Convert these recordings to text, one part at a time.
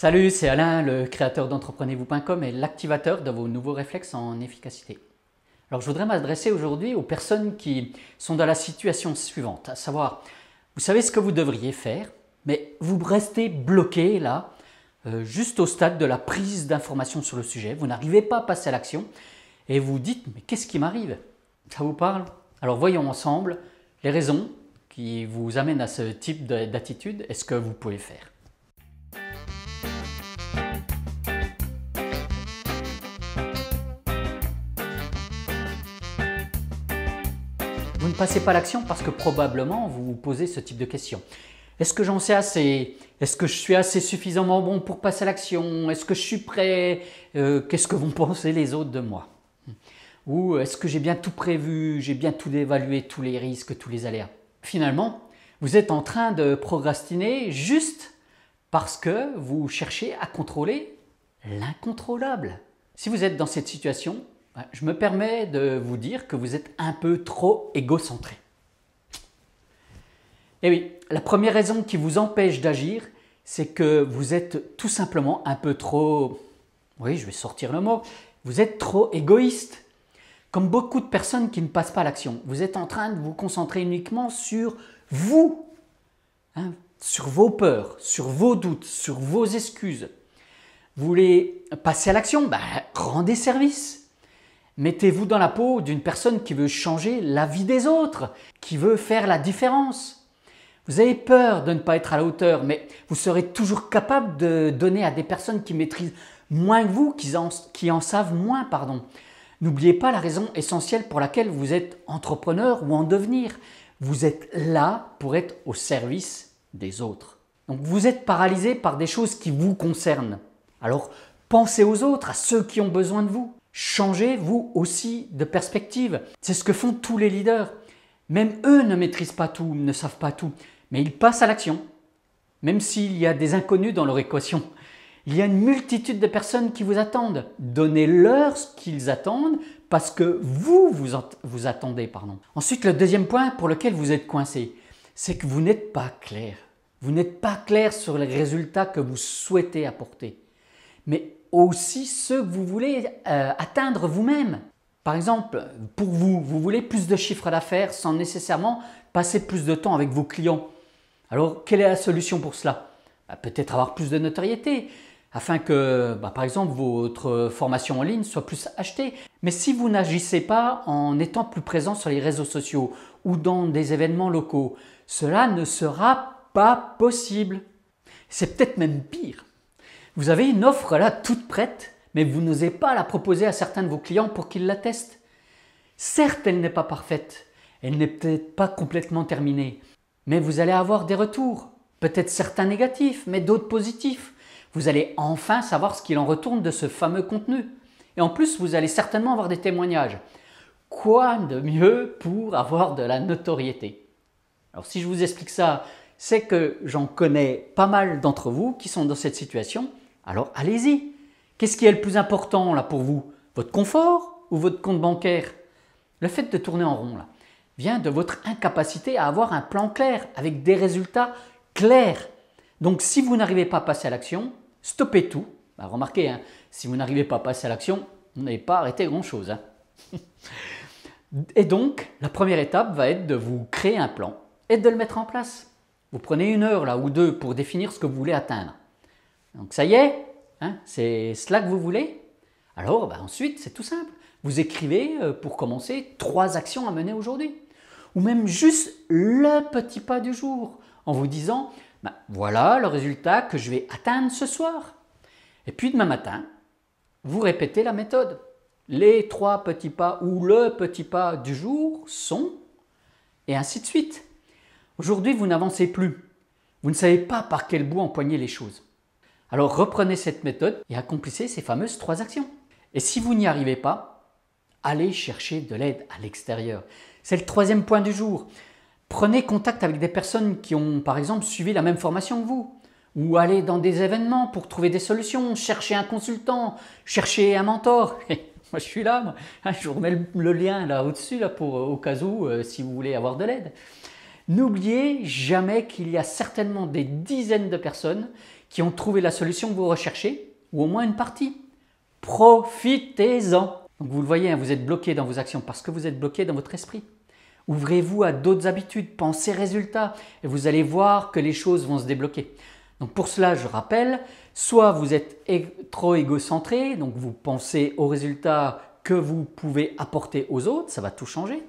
Salut, c'est Alain, le créateur d'entreprenez-vous.com et l'activateur de vos nouveaux réflexes en efficacité. Alors je voudrais m'adresser aujourd'hui aux personnes qui sont dans la situation suivante, à savoir, vous savez ce que vous devriez faire, mais vous restez bloqué là, euh, juste au stade de la prise d'information sur le sujet, vous n'arrivez pas à passer à l'action et vous dites, mais qu'est-ce qui m'arrive Ça vous parle Alors voyons ensemble les raisons qui vous amènent à ce type d'attitude et ce que vous pouvez faire. passez pas l'action parce que probablement vous vous posez ce type de questions. Est-ce que j'en sais assez Est-ce que je suis assez suffisamment bon pour passer à l'action Est-ce que je suis prêt euh, Qu'est-ce que vont penser les autres de moi Ou est-ce que j'ai bien tout prévu J'ai bien tout évalué, tous les risques, tous les aléas Finalement, vous êtes en train de procrastiner juste parce que vous cherchez à contrôler l'incontrôlable. Si vous êtes dans cette situation, je me permets de vous dire que vous êtes un peu trop égocentré. Et eh oui, la première raison qui vous empêche d'agir, c'est que vous êtes tout simplement un peu trop... Oui, je vais sortir le mot. Vous êtes trop égoïste. Comme beaucoup de personnes qui ne passent pas à l'action, vous êtes en train de vous concentrer uniquement sur vous, hein, sur vos peurs, sur vos doutes, sur vos excuses. Vous voulez passer à l'action bah, Rendez service. Mettez-vous dans la peau d'une personne qui veut changer la vie des autres, qui veut faire la différence. Vous avez peur de ne pas être à la hauteur, mais vous serez toujours capable de donner à des personnes qui maîtrisent moins que vous, qui en, savent moins, pardon. N'oubliez pas la raison essentielle pour laquelle vous êtes entrepreneur ou en devenir. Vous êtes là pour être au service des autres. Donc vous êtes paralysé par des choses qui vous concernent. Alors pensez aux autres, à ceux qui ont besoin de vous. Changez vous aussi de perspective. C'est ce que font tous les leaders. Même eux ne maîtrisent pas tout, ne savent pas tout, mais ils passent à l'action, même s'il y a des inconnus dans leur équation. Il y a une multitude de personnes qui vous attendent. Donnez-leur ce qu'ils attendent parce que vous vous, vous attendez. Pardon. Ensuite, le deuxième point pour lequel vous êtes coincé, c'est que vous n'êtes pas clair. Vous n'êtes pas clair sur les résultats que vous souhaitez apporter. Mais aussi ce que vous voulez euh, atteindre vous-même. Par exemple, pour vous, vous voulez plus de chiffres d'affaires sans nécessairement passer plus de temps avec vos clients. Alors, quelle est la solution pour cela bah, Peut-être avoir plus de notoriété, afin que, bah, par exemple, votre formation en ligne soit plus achetée. Mais si vous n'agissez pas en étant plus présent sur les réseaux sociaux ou dans des événements locaux, cela ne sera pas possible. C'est peut-être même pire. Vous avez une offre là toute prête, mais vous n'osez pas la proposer à certains de vos clients pour qu'ils la testent. Certes, elle n'est pas parfaite, elle n'est peut-être pas complètement terminée, mais vous allez avoir des retours, peut-être certains négatifs, mais d'autres positifs. Vous allez enfin savoir ce qu'il en retourne de ce fameux contenu. Et en plus, vous allez certainement avoir des témoignages. Quoi de mieux pour avoir de la notoriété Alors si je vous explique ça, c'est que j'en connais pas mal d'entre vous qui sont dans cette situation alors allez-y. Qu'est-ce qui est le plus important là pour vous Votre confort ou votre compte bancaire Le fait de tourner en rond là vient de votre incapacité à avoir un plan clair avec des résultats clairs. Donc si vous n'arrivez pas à passer à l'action, stoppez tout. Bah, remarquez, hein, si vous n'arrivez pas à passer à l'action, vous n'avez pas arrêté grand-chose. Hein. Et donc, la première étape va être de vous créer un plan et de le mettre en place. Vous prenez une heure là ou deux pour définir ce que vous voulez atteindre. Donc ça y est, hein, c'est cela que vous voulez Alors bah, ensuite, c'est tout simple. Vous écrivez, euh, pour commencer, trois actions à mener aujourd'hui. Ou même juste le petit pas du jour, en vous disant, bah, voilà le résultat que je vais atteindre ce soir. Et puis demain matin, vous répétez la méthode. Les trois petits pas ou le petit pas du jour sont, et ainsi de suite. Aujourd'hui, vous n'avancez plus. Vous ne savez pas par quel bout empoigner les choses. Alors reprenez cette méthode et accomplissez ces fameuses trois actions. Et si vous n'y arrivez pas, allez chercher de l'aide à l'extérieur. C'est le troisième point du jour. Prenez contact avec des personnes qui ont par exemple suivi la même formation que vous. Ou allez dans des événements pour trouver des solutions, cherchez un consultant, cherchez un mentor. moi je suis là, ah, je vous remets le lien là au-dessus pour au cas où euh, si vous voulez avoir de l'aide. N'oubliez jamais qu'il y a certainement des dizaines de personnes qui ont trouvé la solution que vous recherchez, ou au moins une partie. Profitez-en. vous le voyez, hein, vous êtes bloqué dans vos actions parce que vous êtes bloqué dans votre esprit. Ouvrez-vous à d'autres habitudes, pensez résultats, et vous allez voir que les choses vont se débloquer. Donc pour cela, je rappelle, soit vous êtes trop égocentré, donc vous pensez aux résultats que vous pouvez apporter aux autres, ça va tout changer,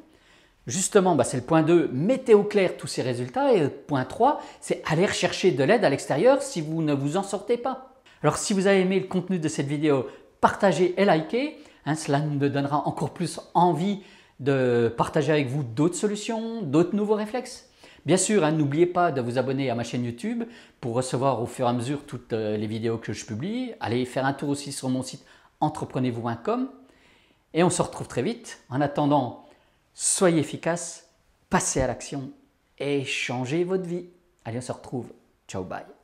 Justement, bah, c'est le point 2, mettez au clair tous ces résultats. Et le point 3, c'est aller rechercher de l'aide à l'extérieur si vous ne vous en sortez pas. Alors si vous avez aimé le contenu de cette vidéo, partagez et likez. Hein, cela nous donnera encore plus envie de partager avec vous d'autres solutions, d'autres nouveaux réflexes. Bien sûr, hein, n'oubliez pas de vous abonner à ma chaîne YouTube pour recevoir au fur et à mesure toutes euh, les vidéos que je publie. Allez faire un tour aussi sur mon site entreprenez-vous.com. Et on se retrouve très vite. En attendant, soyez efficace, passez à l'action et changez votre vie. Allez, on se retrouve. Ciao, bye.